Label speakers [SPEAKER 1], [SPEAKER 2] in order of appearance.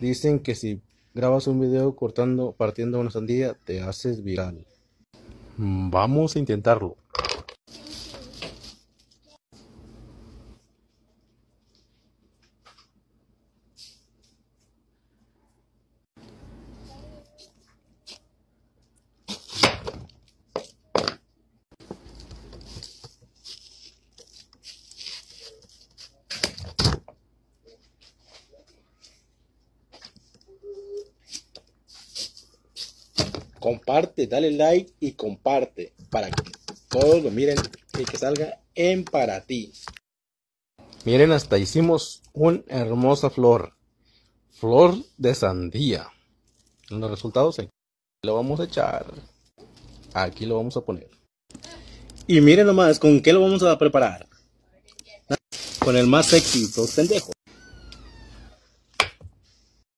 [SPEAKER 1] Dicen que si grabas un video cortando, partiendo una sandía, te haces viral. Mm, vamos a intentarlo.
[SPEAKER 2] comparte, dale like y comparte para que todos lo miren y que salga en para ti.
[SPEAKER 1] Miren, hasta hicimos una hermosa flor. Flor de sandía. Los resultados aquí lo vamos a echar. Aquí lo vamos a poner. Y miren nomás con qué lo vamos a preparar. Con el más sexy, dos